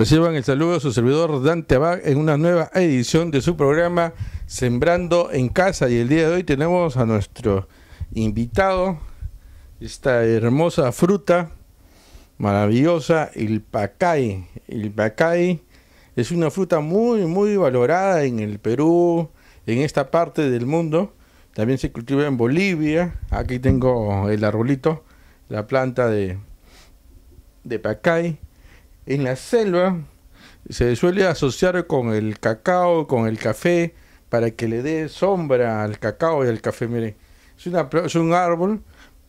Reciban el saludo de su servidor Dante Abad en una nueva edición de su programa Sembrando en Casa. Y el día de hoy tenemos a nuestro invitado, esta hermosa fruta maravillosa, el pacay. El pacay es una fruta muy, muy valorada en el Perú, en esta parte del mundo. También se cultiva en Bolivia. Aquí tengo el arbolito, la planta de, de pacay en la selva se suele asociar con el cacao, con el café, para que le dé sombra al cacao y al café. Mire, es, es un árbol,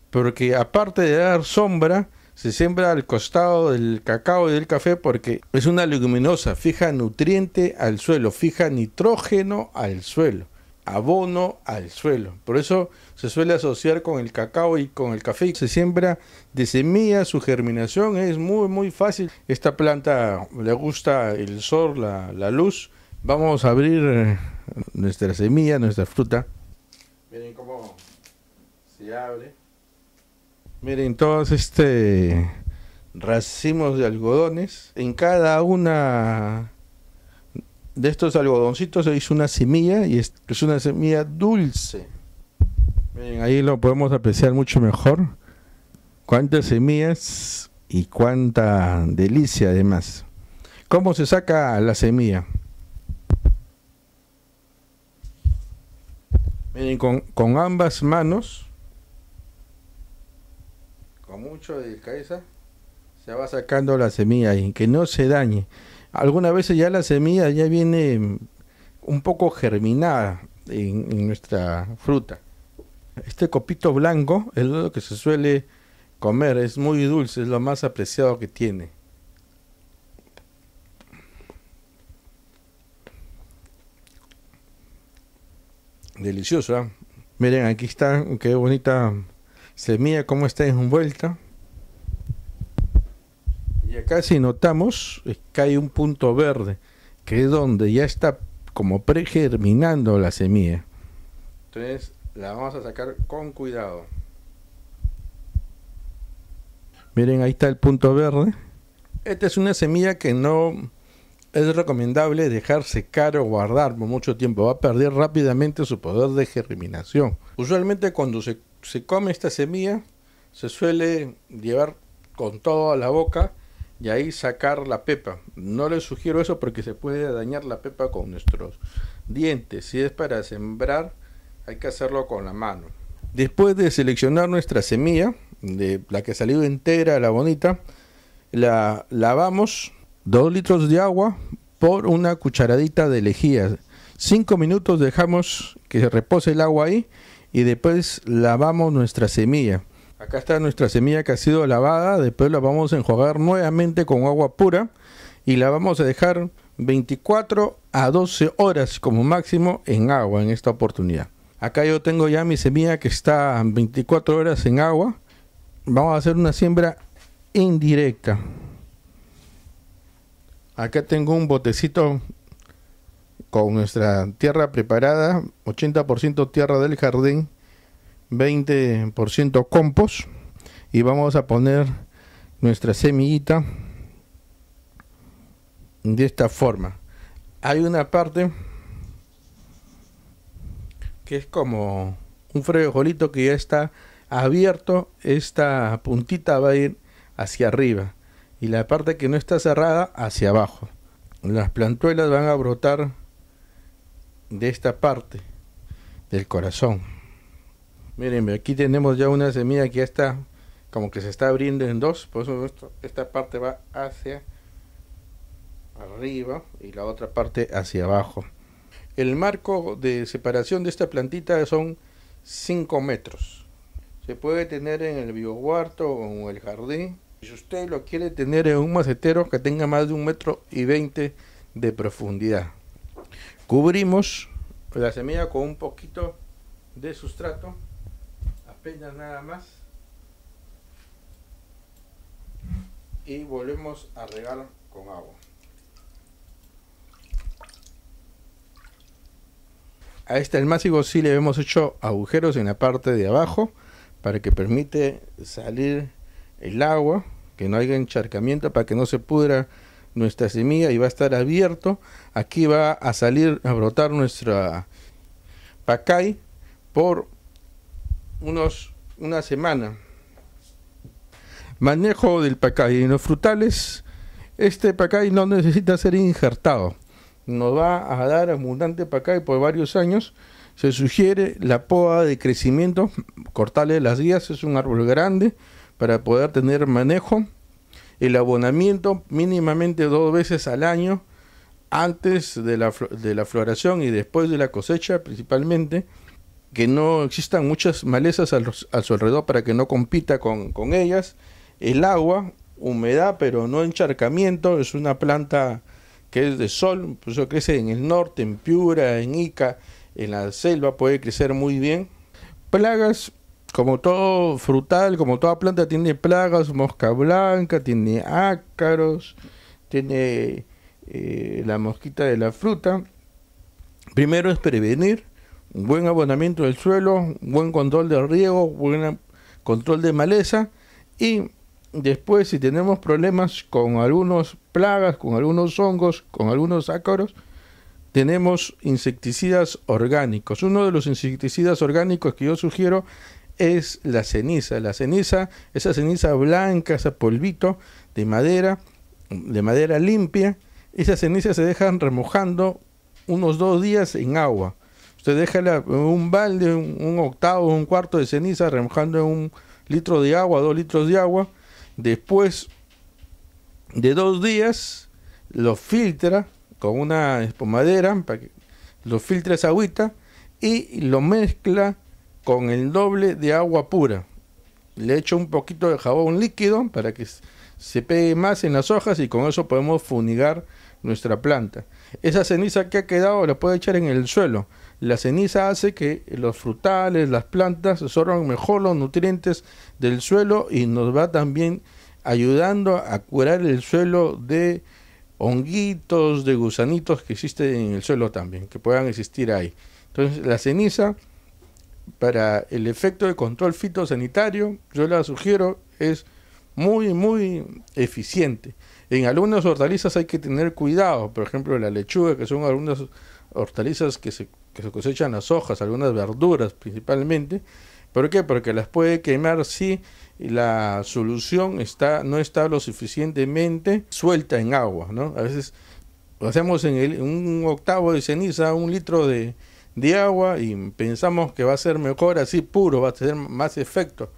porque aparte de dar sombra, se siembra al costado del cacao y del café porque es una leguminosa, fija nutriente al suelo, fija nitrógeno al suelo abono al suelo. Por eso se suele asociar con el cacao y con el café. Se siembra de semilla, su germinación es muy, muy fácil. Esta planta le gusta el sol, la, la luz. Vamos a abrir eh, nuestra semilla, nuestra fruta. Miren cómo se abre. Miren todos este racimos de algodones. En cada una de estos algodoncitos se hizo una semilla y es, es una semilla dulce. Miren, ahí lo podemos apreciar mucho mejor. Cuántas semillas y cuánta delicia además. ¿Cómo se saca la semilla? Miren, con, ambas manos, con mucho de se va sacando la semilla y que no se dañe algunas veces ya la semilla ya viene un poco germinada en, nuestra fruta. Este copito blanco es lo que se suele comer, es muy dulce, es lo más apreciado que tiene. Deliciosa. ¿ah? Miren, aquí está, qué bonita semilla, cómo está envuelta. Y acá si notamos, que eh, hay un punto verde, que es donde ya está como pregerminando la semilla. Entonces la vamos a sacar con cuidado. Miren, ahí está el punto verde. Esta es una semilla que no es recomendable dejar secar o guardar por mucho tiempo. Va a perder rápidamente su poder de germinación. Usualmente cuando se, se come esta semilla se suele llevar con todo a la boca y ahí sacar la pepa. No les sugiero eso porque se puede dañar la pepa con nuestros dientes. Si es para sembrar, hay que hacerlo con la mano. Después de seleccionar nuestra semilla, de la que ha salió entera, la bonita, la lavamos 2 litros de agua por una cucharadita de lejía. 5 minutos dejamos que repose el agua ahí y después lavamos nuestra semilla. Acá está nuestra semilla que ha sido lavada, después la vamos a enjuagar nuevamente con agua pura y la vamos a dejar 24 a 12 horas como máximo en agua en esta oportunidad. Acá yo tengo ya mi semilla que está 24 horas en agua. Vamos a hacer una siembra indirecta. Acá tengo un botecito con nuestra tierra preparada, 80% tierra del jardín 20% compost y vamos a poner nuestra semillita de esta forma hay una parte que es como un frijolito que ya está abierto esta puntita va a ir hacia arriba y la parte que no está cerrada hacia abajo las plantuelas van a brotar de esta parte del corazón Miren, aquí tenemos ya una semilla que ya está como que se está abriendo en dos, por eso esta parte va hacia arriba y la otra parte hacia abajo. El marco de separación de esta plantita son 5 metros. Se puede tener en el bioguarto o en el jardín. Si usted lo quiere tener en un macetero que tenga más de un metro y 20 de profundidad. Cubrimos la semilla con un poquito de sustrato peña nada más. Y volvemos a regar con agua. A este almácigo sí le hemos hecho agujeros en la parte de abajo para que permite salir el agua, que no haya encharcamiento para que no se pudra nuestra semilla y va a estar abierto. Aquí va a salir a brotar nuestra pacay por unos, una semana. Manejo del pacay. En los frutales, este pacay no necesita ser injertado. Nos va a dar abundante pacay por varios años. Se sugiere la poda de crecimiento, cortarle las guías, es un árbol grande para poder tener manejo. El abonamiento mínimamente dos veces al año antes de la, de la floración y después de la cosecha principalmente que no existan muchas malezas al, a su alrededor para que no compita con, ellas. El agua, humedad, pero no encharcamiento, es una planta que es de sol, por pues, eso crece en el norte, en Piura, en Ica, en la selva, puede crecer muy bien. Plagas, como todo frutal, como toda planta, tiene plagas, mosca blanca, tiene ácaros, tiene eh, la mosquita de la fruta. Primero es prevenir, buen abonamiento del suelo, buen control del riego, buen control de maleza y después si tenemos problemas con algunas plagas, con algunos hongos, con algunos ácaros, tenemos insecticidas orgánicos. Uno de los insecticidas orgánicos que yo sugiero es la ceniza. La ceniza, esa ceniza blanca, ese polvito de madera, de madera limpia, esa ceniza se dejan remojando unos dos días en agua. Usted deja un balde, un, octavo, un cuarto de ceniza remojando en un litro de agua, dos litros de agua. Después de dos días, lo filtra con una espumadera, para que lo filtra esa agüita y lo mezcla con el doble de agua pura. Le echo un poquito de jabón líquido para que se pegue más en las hojas y con eso podemos funigar nuestra planta. Esa ceniza que ha quedado la puede echar en el suelo. La ceniza hace que los frutales, las plantas absorban mejor los nutrientes del suelo y nos va también ayudando a curar el suelo de honguitos, de gusanitos que existen en el suelo también, que puedan existir ahí. Entonces, la ceniza, para el efecto de control fitosanitario, yo la sugiero, es muy, muy eficiente. En algunas hortalizas hay que tener cuidado, por ejemplo la lechuga, que son algunas hortalizas que se, cosechan las hojas, algunas verduras principalmente. ¿Por qué? Porque las puede quemar si la solución está, no está lo suficientemente suelta en agua. ¿no? A veces hacemos en un octavo de ceniza, un litro de, de agua y pensamos que va a ser mejor así puro, va a tener más efecto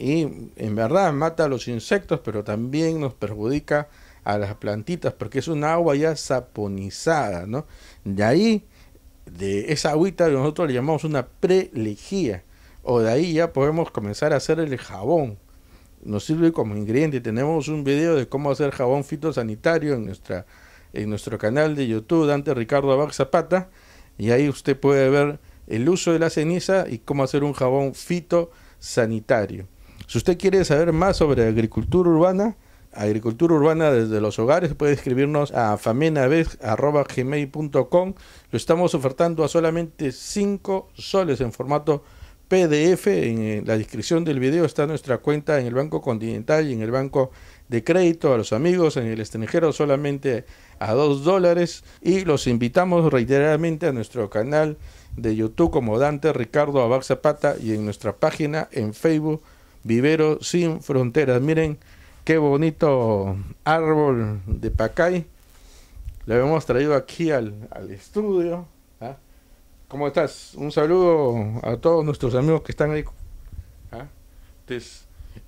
y en verdad mata a los insectos, pero también nos perjudica a las plantitas porque es un agua ya saponizada, ¿no? De ahí, de esa agüita que nosotros le llamamos una prelejía, o de ahí ya podemos comenzar a hacer el jabón. Nos sirve como ingrediente. Tenemos un video de cómo hacer jabón fitosanitario en, nuestra, en nuestro canal de YouTube, Dante Ricardo Abag Zapata, y ahí usted puede ver el uso de la ceniza y cómo hacer un jabón fitosanitario. Si usted quiere saber más sobre agricultura urbana, agricultura urbana desde los hogares, puede escribirnos a famenabez.com. Lo estamos ofertando a solamente 5 soles en formato PDF. En eh, la descripción del video está nuestra cuenta en el Banco Continental y en el Banco de Crédito a los amigos en el extranjero solamente a 2 dólares. Y los invitamos reiteradamente a nuestro canal de YouTube como Dante Ricardo Abaxapata Zapata y en nuestra página en Facebook Vivero sin fronteras. Miren qué bonito árbol de Pacay. Lo hemos traído aquí al, estudio. ¿ah? ¿Cómo estás? Un saludo a todos nuestros amigos que están ahí. ¿Ah?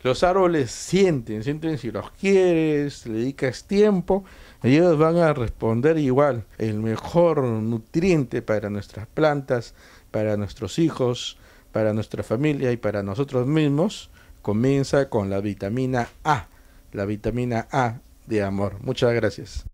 los árboles sienten, sienten si los quieres, le dedicas tiempo, ellos van a responder igual. El mejor nutriente para nuestras plantas, para nuestros hijos, para nuestra familia y para nosotros mismos comienza con la vitamina A, la vitamina A de amor. Muchas gracias.